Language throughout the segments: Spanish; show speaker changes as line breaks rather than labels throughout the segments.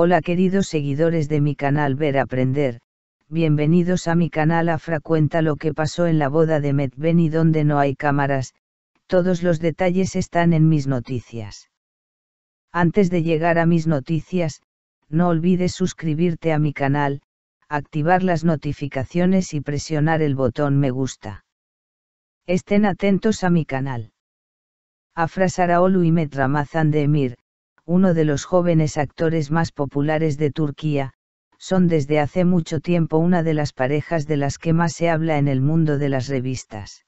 Hola queridos seguidores de mi canal Ver Aprender, bienvenidos a mi canal Afra cuenta lo que pasó en la boda de y donde no hay cámaras, todos los detalles están en mis noticias. Antes de llegar a mis noticias, no olvides suscribirte a mi canal, activar las notificaciones y presionar el botón me gusta. Estén atentos a mi canal. Afra Saraolu y Metramazan de Emir, uno de los jóvenes actores más populares de Turquía, son desde hace mucho tiempo una de las parejas de las que más se habla en el mundo de las revistas.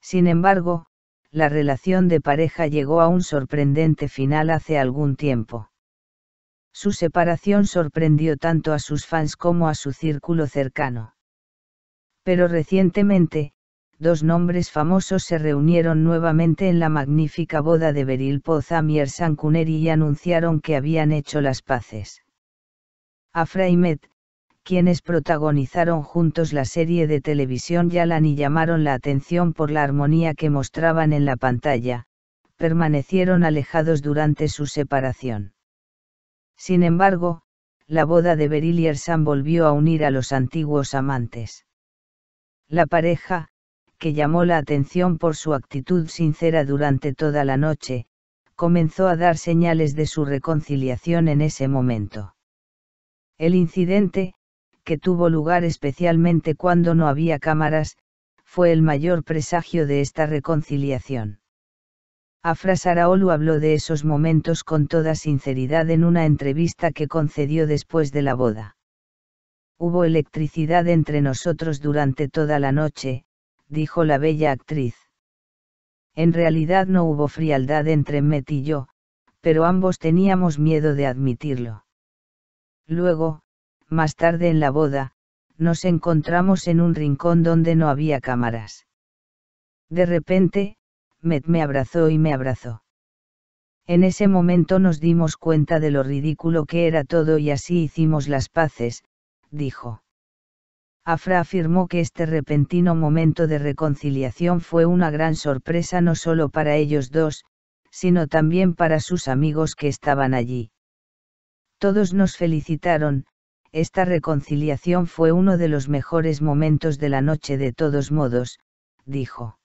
Sin embargo, la relación de pareja llegó a un sorprendente final hace algún tiempo. Su separación sorprendió tanto a sus fans como a su círculo cercano. Pero recientemente, dos nombres famosos se reunieron nuevamente en la magnífica boda de y Ersan Kuneri y anunciaron que habían hecho las paces. A quienes protagonizaron juntos la serie de televisión Yalan y llamaron la atención por la armonía que mostraban en la pantalla, permanecieron alejados durante su separación. Sin embargo, la boda de Beril y Ersan volvió a unir a los antiguos amantes. La pareja, que llamó la atención por su actitud sincera durante toda la noche, comenzó a dar señales de su reconciliación en ese momento. El incidente, que tuvo lugar especialmente cuando no había cámaras, fue el mayor presagio de esta reconciliación. Afra Saraolu habló de esos momentos con toda sinceridad en una entrevista que concedió después de la boda. Hubo electricidad entre nosotros durante toda la noche, dijo la bella actriz. En realidad no hubo frialdad entre Met y yo, pero ambos teníamos miedo de admitirlo. Luego, más tarde en la boda, nos encontramos en un rincón donde no había cámaras. De repente, Met me abrazó y me abrazó. En ese momento nos dimos cuenta de lo ridículo que era todo y así hicimos las paces, dijo. Afra afirmó que este repentino momento de reconciliación fue una gran sorpresa no solo para ellos dos, sino también para sus amigos que estaban allí. Todos nos felicitaron, esta reconciliación fue uno de los mejores momentos de la noche de todos modos, dijo.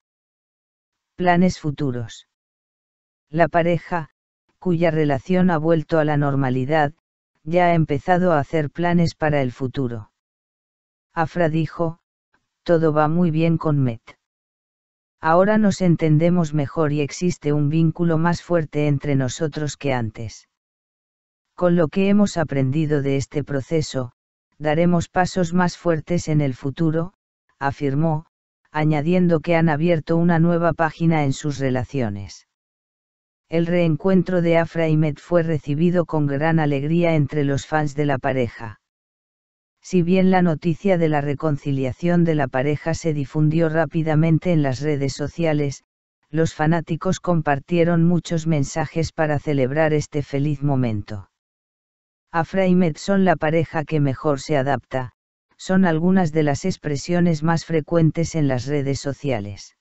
Planes futuros. La pareja, cuya relación ha vuelto a la normalidad, ya ha empezado a hacer planes para el futuro Afra dijo, todo va muy bien con Met. Ahora nos entendemos mejor y existe un vínculo más fuerte entre nosotros que antes. Con lo que hemos aprendido de este proceso, daremos pasos más fuertes en el futuro, afirmó, añadiendo que han abierto una nueva página en sus relaciones. El reencuentro de Afra y Met fue recibido con gran alegría entre los fans de la pareja. Si bien la noticia de la reconciliación de la pareja se difundió rápidamente en las redes sociales, los fanáticos compartieron muchos mensajes para celebrar este feliz momento. Afra y Met son la pareja que mejor se adapta, son algunas de las expresiones más frecuentes en las redes sociales.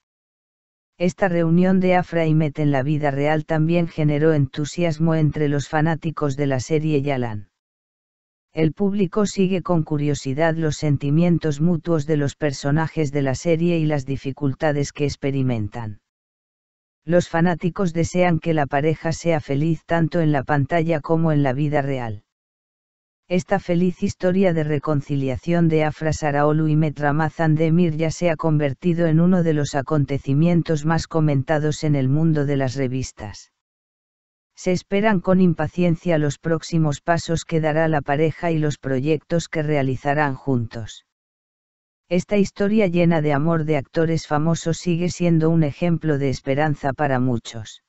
Esta reunión de Afra y Met en la vida real también generó entusiasmo entre los fanáticos de la serie Yalan el público sigue con curiosidad los sentimientos mutuos de los personajes de la serie y las dificultades que experimentan. Los fanáticos desean que la pareja sea feliz tanto en la pantalla como en la vida real. Esta feliz historia de reconciliación de Afra Saraolu y Metramazan Demir ya se ha convertido en uno de los acontecimientos más comentados en el mundo de las revistas se esperan con impaciencia los próximos pasos que dará la pareja y los proyectos que realizarán juntos. Esta historia llena de amor de actores famosos sigue siendo un ejemplo de esperanza para muchos.